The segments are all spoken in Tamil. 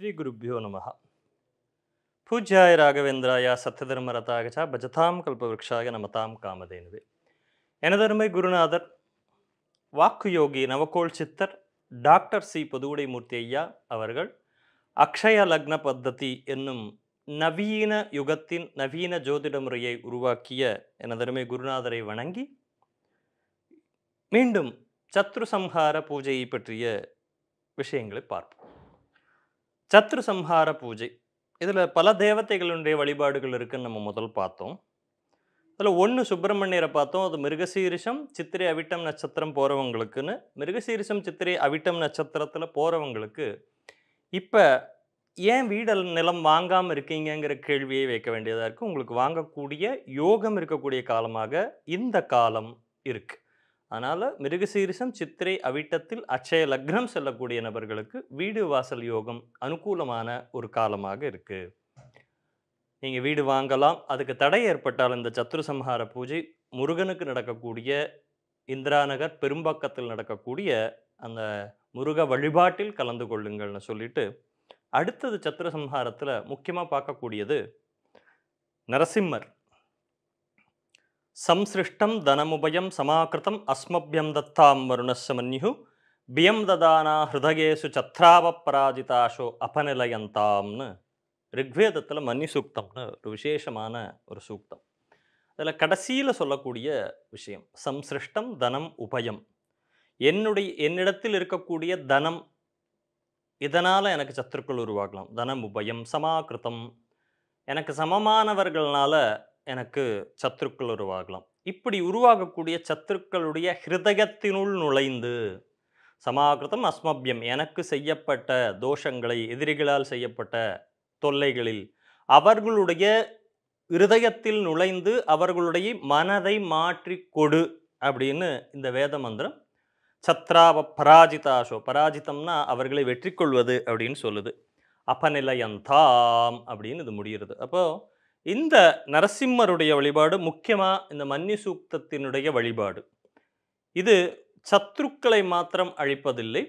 ஸ்ரீ குருப்பியோ நம பூஜ்யாய ராகவேந்திராயா சத்யதர்ம ரதாகச்சா பஜதாம் கல்பவக்ஷாக நமதாம் காமதேனுவே எனதருமை குருநாதர் வாக்கு யோகி நவகோள் சித்தர் டாக்டர் சி புதுவுடைமூர்த்தி ஐயா அவர்கள் அக்ஷய லக்ன பத்ததி என்னும் நவீன யுகத்தின் நவீன ஜோதிட முறையை உருவாக்கிய எனதருமை குருநாதரை வணங்கி மீண்டும் சத்ரு சம்ஹார பூஜையை பற்றிய விஷயங்களை பார்ப்போம் சத்ரு சம்ஹார பூஜை இதில் பல தேவதைகளுடைய வழிபாடுகள் இருக்குதுன்னு நம்ம முதல் பார்த்தோம் அதில் ஒன்று சுப்பிரமணியரை பார்த்தோம் அது மிருகசீரிஷம் சித்திரை அவிட்டம் நட்சத்திரம் போகிறவங்களுக்குன்னு மிருகசீரிஷம் சித்திரை அவிட்டம் நட்சத்திரத்தில் போகிறவங்களுக்கு இப்போ ஏன் வீடல் நிலம் வாங்காமல் இருக்கீங்கிற கேள்வியை வைக்க வேண்டியதாக இருக்குது உங்களுக்கு வாங்கக்கூடிய யோகம் இருக்கக்கூடிய காலமாக இந்த காலம் இருக்குது அதனால் மிருகசீரிசம் சித்திரை அவிட்டத்தில் அச்சய லக்னம் செல்லக்கூடிய நபர்களுக்கு வீடு வாசல் யோகம் அனுகூலமான ஒரு காலமாக இருக்குது நீங்கள் வீடு வாங்கலாம் அதுக்கு தடை ஏற்பட்டால் இந்த சத்துரு சம்ஹார பூஜை முருகனுக்கு நடக்கக்கூடிய இந்திராநகர் பெரும்பக்கத்தில் நடக்கக்கூடிய அந்த முருக வழிபாட்டில் கலந்து கொள்ளுங்கள்னு சொல்லிட்டு அடுத்தது சத்துர சம்ஹாரத்தில் முக்கியமாக பார்க்கக்கூடியது நரசிம்மர் தனமுபயம் ധനമുപയം സമാകൃതം தத்தாம் ദത്താം மன்யு பியம் ததானா ஹிருதகேசு சத்ராவப்பராஜிதாஷோ அபநிலையந்தாம்னு ரிக்வேதத்தில் மன்னி சூக்தம்னு ஒரு விசேஷமான ஒரு சூக்தம் அதில் கடைசியில் சொல்லக்கூடிய விஷயம் சம்சிருஷ்டம் தனம் உபயம் என்னுடைய என்னிடத்தில் இருக்கக்கூடிய தனம் இதனால் எனக்கு சத்துருக்கள் உருவாக்கலாம் தனம் உபயம் சமாகிருத்தம் எனக்கு சமமானவர்களால் எனக்கு சத்துருக்கள் உருவாகலாம் இப்படி உருவாகக்கூடிய சத்துருக்களுடைய ஹிருதயத்தினுள் நுழைந்து சமாகிருதம் அஸ்மபியம் எனக்கு செய்யப்பட்ட தோஷங்களை எதிரிகளால் செய்யப்பட்ட தொல்லைகளில் அவர்களுடைய இருதயத்தில் நுழைந்து அவர்களுடைய மனதை மாற்றி கொடு அப்படின்னு இந்த வேத மந்திரம் சத்ராவ பராஜிதாசோ பராஜிதம்னா அவர்களை வெற்றி கொள்வது அப்படின்னு சொல்லுது அப்பநிலையந்தாம் அப்படின்னு இது முடிகிறது அப்போது இந்த நரசிம்மருடைய வழிபாடு முக்கியமாக இந்த மன்னி சூக்தத்தினுடைய வழிபாடு இது சத்ருக்களை மாத்திரம் அழிப்பதில்லை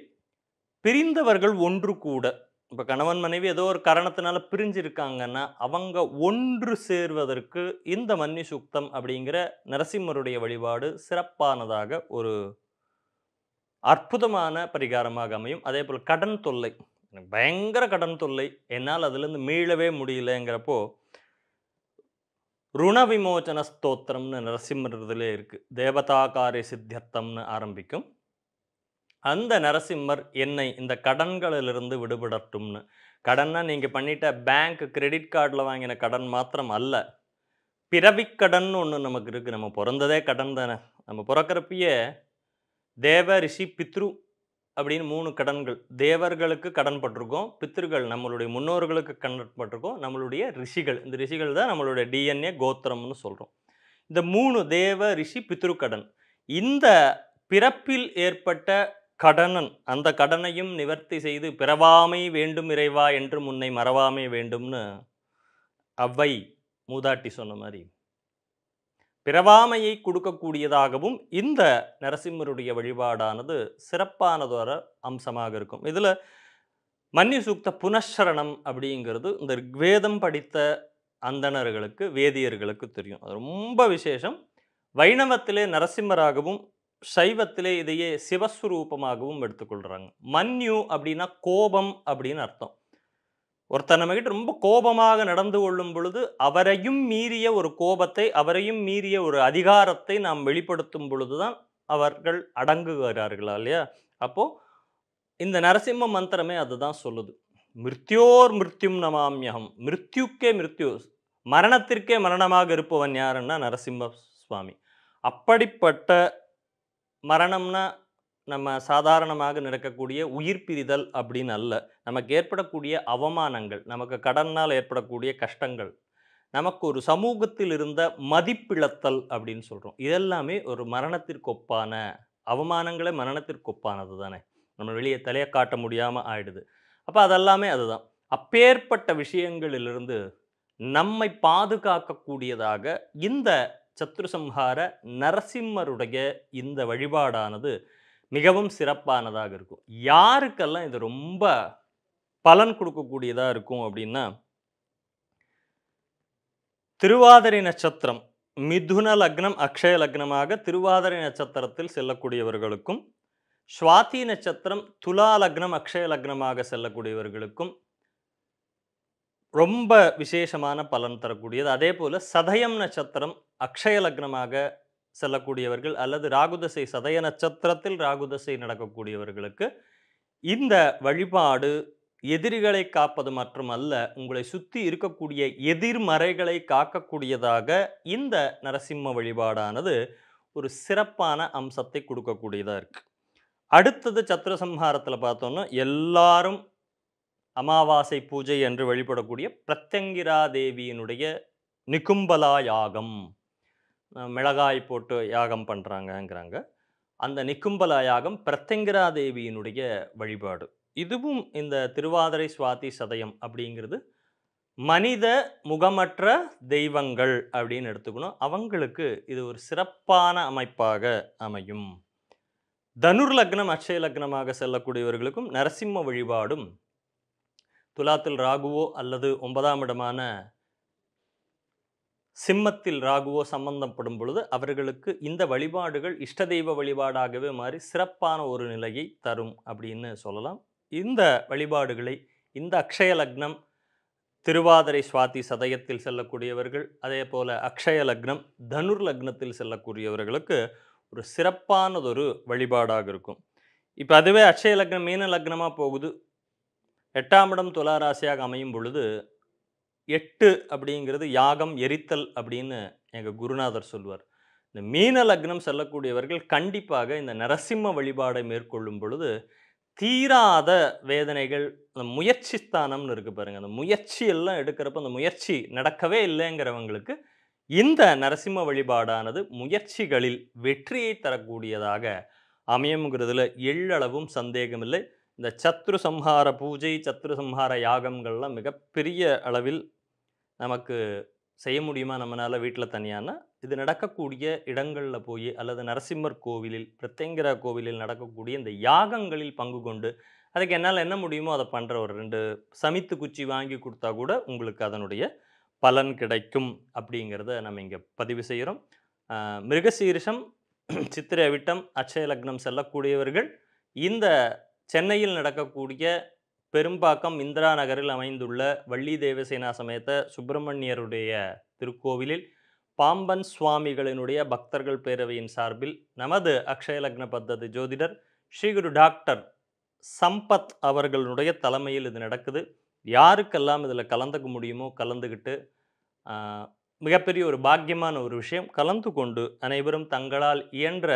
பிரிந்தவர்கள் ஒன்று கூட இப்போ கணவன் மனைவி ஏதோ ஒரு காரணத்தினால பிரிஞ்சிருக்காங்கன்னா அவங்க ஒன்று சேர்வதற்கு இந்த மன்னி சூக்தம் அப்படிங்கிற நரசிம்மருடைய வழிபாடு சிறப்பானதாக ஒரு அற்புதமான பரிகாரமாக அமையும் அதே போல் கடன் தொல்லை பயங்கர கடன் தொல்லை என்னால் அதுலேருந்து மீளவே முடியலங்கிறப்போ ருணவிமோச்சன விமோச்சன ஸ்தோத்திரம்னு நரசிம்மரத்தில் இருக்குது தேவதாகாரி சித்தியத்தம்னு ஆரம்பிக்கும் அந்த நரசிம்மர் என்னை இந்த கடன்களிலிருந்து விடுபடட்டும்னு கடன்னா நீங்கள் பண்ணிட்ட பேங்க் கிரெடிட் கார்டில் வாங்கின கடன் மாத்திரம் அல்ல பிறவிக்கடன் ஒன்று நமக்கு இருக்குது நம்ம பிறந்ததே கடன் தானே நம்ம பிறக்கிறப்பயே தேவ ரிஷி பித்ரு அப்படின்னு மூணு கடன்கள் தேவர்களுக்கு கடன் பட்டிருக்கோம் பித்திருக்கள் நம்மளுடைய முன்னோர்களுக்கு கடன் பட்டிருக்கோம் நம்மளுடைய ரிஷிகள் இந்த ரிஷிகள் தான் நம்மளுடைய டிஎன்ஏ கோத்திரம்னு சொல்கிறோம் இந்த மூணு தேவ ரிஷி பித்ரு கடன் இந்த பிறப்பில் ஏற்பட்ட கடனன் அந்த கடனையும் நிவர்த்தி செய்து பிறவாமை வேண்டும் இறைவா என்று முன்னை மறவாமை வேண்டும்னு அவ்வை மூதாட்டி சொன்ன மாதிரி பிறவாமையை கொடுக்கக்கூடியதாகவும் இந்த நரசிம்மருடைய வழிபாடானது சிறப்பானதொரு அம்சமாக இருக்கும் இதில் மன்னி சூக்த புனஸ்சரணம் அப்படிங்கிறது இந்த வேதம் படித்த அந்தணர்களுக்கு வேதியர்களுக்கு தெரியும் அது ரொம்ப விசேஷம் வைணவத்திலே நரசிம்மராகவும் சைவத்திலே இதையே சிவஸ்வரூபமாகவும் எடுத்துக்கொள்கிறாங்க மன்யு அப்படின்னா கோபம் அப்படின்னு அர்த்தம் ஒருத்தர் நம்மகிட்ட ரொம்ப கோபமாக நடந்து கொள்ளும் பொழுது அவரையும் மீறிய ஒரு கோபத்தை அவரையும் மீறிய ஒரு அதிகாரத்தை நாம் வெளிப்படுத்தும் பொழுது தான் அவர்கள் அடங்குகிறார்களா இல்லையா அப்போது இந்த நரசிம்ம மந்திரமே அதுதான் சொல்லுது மிருத்தியோர் மிருத்தியும் நமாம்யகம் மிருத்யுக்கே மிருத்யு மரணத்திற்கே மரணமாக இருப்பவன் யாருன்னா நரசிம்ம சுவாமி அப்படிப்பட்ட மரணம்னா நம்ம சாதாரணமாக நடக்கக்கூடிய உயிர் பிரிதல் அப்படின்னு அல்ல நமக்கு ஏற்படக்கூடிய அவமானங்கள் நமக்கு கடனால் ஏற்படக்கூடிய கஷ்டங்கள் நமக்கு ஒரு சமூகத்தில் இருந்த மதிப்பிழத்தல் அப்படின்னு சொல்கிறோம் இதெல்லாமே ஒரு மரணத்திற்கொப்பான அவமானங்களே மரணத்திற்கொப்பானது தானே நம்ம வெளியே தலையை காட்ட முடியாமல் ஆயிடுது அப்போ அதெல்லாமே அதுதான் அப்பேற்பட்ட விஷயங்களிலிருந்து நம்மை பாதுகாக்கக்கூடியதாக இந்த சத்ருசம்ஹார நரசிம்மருடைய இந்த வழிபாடானது மிகவும் சிறப்பானதாக இருக்கும் யாருக்கெல்லாம் இது ரொம்ப பலன் கொடுக்கக்கூடியதாக இருக்கும் அப்படின்னா திருவாதிரை நட்சத்திரம் மிதுன லக்னம் அக்ஷய லக்னமாக திருவாதிரை நட்சத்திரத்தில் செல்லக்கூடியவர்களுக்கும் சுவாதி நட்சத்திரம் துலா லக்னம் அக்ஷய லக்னமாக செல்லக்கூடியவர்களுக்கும் ரொம்ப விசேஷமான பலன் தரக்கூடியது அதே போல் சதயம் நட்சத்திரம் அக்ஷய லக்னமாக செல்லக்கூடியவர்கள் அல்லது ராகுதசை சதய நட்சத்திரத்தில் ராகுதசை நடக்கக்கூடியவர்களுக்கு இந்த வழிபாடு எதிரிகளை காப்பது மட்டுமல்ல உங்களை சுற்றி இருக்கக்கூடிய எதிர்மறைகளை காக்கக்கூடியதாக இந்த நரசிம்ம வழிபாடானது ஒரு சிறப்பான அம்சத்தை கொடுக்கக்கூடியதாக இருக்குது அடுத்தது சத்ரசம்ஹாரத்தில் பார்த்தோன்னா எல்லாரும் அமாவாசை பூஜை என்று வழிபடக்கூடிய பிரத்யங்கிரா தேவியினுடைய நிகும்பலா யாகம் மிளகாய் போட்டு யாகம் பண்ணுறாங்கங்கிறாங்க அந்த நிக்கும்பல யாகம் பிரத்தங்கிரா தேவியினுடைய வழிபாடு இதுவும் இந்த திருவாதிரை சுவாதி சதயம் அப்படிங்கிறது மனித முகமற்ற தெய்வங்கள் அப்படின்னு எடுத்துக்கணும் அவங்களுக்கு இது ஒரு சிறப்பான அமைப்பாக அமையும் தனுர் லக்னம் அக்ஷய லக்னமாக செல்லக்கூடியவர்களுக்கும் நரசிம்ம வழிபாடும் துலாத்தில் ராகுவோ அல்லது ஒன்பதாம் இடமான சிம்மத்தில் ராகுவோ சம்பந்தப்படும் பொழுது அவர்களுக்கு இந்த வழிபாடுகள் இஷ்ட தெய்வ வழிபாடாகவே மாறி சிறப்பான ஒரு நிலையை தரும் அப்படின்னு சொல்லலாம் இந்த வழிபாடுகளை இந்த அக்ஷய லக்னம் திருவாதிரை சுவாதி சதயத்தில் செல்லக்கூடியவர்கள் அதே போல் அக்ஷய லக்னம் தனுர் லக்னத்தில் செல்லக்கூடியவர்களுக்கு ஒரு சிறப்பானதொரு வழிபாடாக இருக்கும் இப்போ அதுவே அக்ஷய லக்னம் மீன லக்னமாக போகுது எட்டாம் இடம் துளாராசியாக அமையும் பொழுது எட்டு அப்படிங்கிறது யாகம் எரித்தல் அப்படின்னு எங்கள் குருநாதர் சொல்வார் இந்த மீன லக்னம் செல்லக்கூடியவர்கள் கண்டிப்பாக இந்த நரசிம்ம வழிபாடை மேற்கொள்ளும் பொழுது தீராத வேதனைகள் அந்த முயற்சி ஸ்தானம்னு இருக்குது பாருங்கள் அந்த முயற்சி எல்லாம் எடுக்கிறப்ப அந்த முயற்சி நடக்கவே இல்லைங்கிறவங்களுக்கு இந்த நரசிம்ம வழிபாடானது முயற்சிகளில் வெற்றியை தரக்கூடியதாக அமையுங்கிறதுல எள்ளளவும் சந்தேகமில்லை இந்த சத்ரு சம்ஹார பூஜை சத்ரு சம்ஹார யாகங்கள்லாம் மிகப்பெரிய அளவில் நமக்கு செய்ய முடியுமா நம்மளால் வீட்டில் தனியானா இது நடக்கக்கூடிய இடங்களில் போய் அல்லது நரசிம்மர் கோவிலில் பிரத்யங்கரா கோவிலில் நடக்கக்கூடிய இந்த யாகங்களில் பங்கு கொண்டு அதுக்கு என்னால் என்ன முடியுமோ அதை பண்ணுற ஒரு ரெண்டு சமித்து குச்சி வாங்கி கொடுத்தா கூட உங்களுக்கு அதனுடைய பலன் கிடைக்கும் அப்படிங்கிறத நம்ம இங்கே பதிவு செய்கிறோம் மிருகசீரிஷம் சித்திரை விட்டம் அச்சய லக்னம் செல்லக்கூடியவர்கள் இந்த சென்னையில் நடக்கக்கூடிய பெரும்பாக்கம் இந்திரா நகரில் அமைந்துள்ள வள்ளி தேவசேனா சமேத சுப்பிரமணியருடைய திருக்கோவிலில் பாம்பன் சுவாமிகளினுடைய பக்தர்கள் பேரவையின் சார்பில் நமது அக்ஷயலக்ன பத்தது ஜோதிடர் ஸ்ரீகுரு டாக்டர் சம்பத் அவர்களுடைய தலைமையில் இது நடக்குது யாருக்கெல்லாம் இதில் கலந்துக்க முடியுமோ கலந்துக்கிட்டு மிகப்பெரிய ஒரு பாக்கியமான ஒரு விஷயம் கலந்து கொண்டு அனைவரும் தங்களால் இயன்ற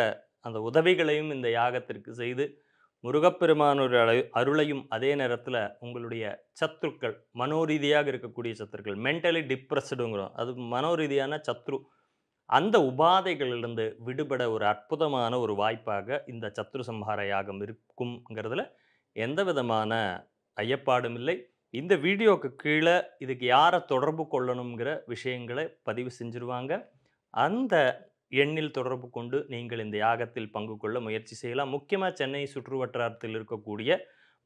அந்த உதவிகளையும் இந்த யாகத்திற்கு செய்து முருகப்பெருமானோட அருளையும் அதே நேரத்தில் உங்களுடைய சத்துருக்கள் மனோரீதியாக இருக்கக்கூடிய சத்துருக்கள் மென்டலி டிப்ரெஸ்டுங்கிறோம் அது மனோரீதியான சத்ரு அந்த உபாதைகளிலிருந்து விடுபட ஒரு அற்புதமான ஒரு வாய்ப்பாக இந்த சத்ரு சம்ஹார யாகம் இருக்கும்ங்கிறதுல எந்த விதமான ஐயப்பாடும் இல்லை இந்த வீடியோவுக்கு கீழே இதுக்கு யாரை தொடர்பு கொள்ளணுங்கிற விஷயங்களை பதிவு செஞ்சுருவாங்க அந்த எண்ணில் தொடர்பு கொண்டு நீங்கள் இந்த யாகத்தில் பங்கு கொள்ள முயற்சி செய்யலாம் முக்கியமாக சென்னை சுற்றுவட்டாரத்தில் இருக்கக்கூடிய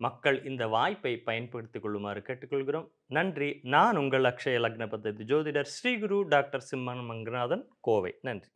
மக்கள் இந்த வாய்ப்பை பயன்படுத்திக் கொள்ளுமாறு கேட்டுக்கொள்கிறோம் நன்றி நான் உங்கள் அக்ஷய லக்ன பத்ததி ஜோதிடர் ஸ்ரீகுரு டாக்டர் சிம்மன் மங்கநாதன் கோவை நன்றி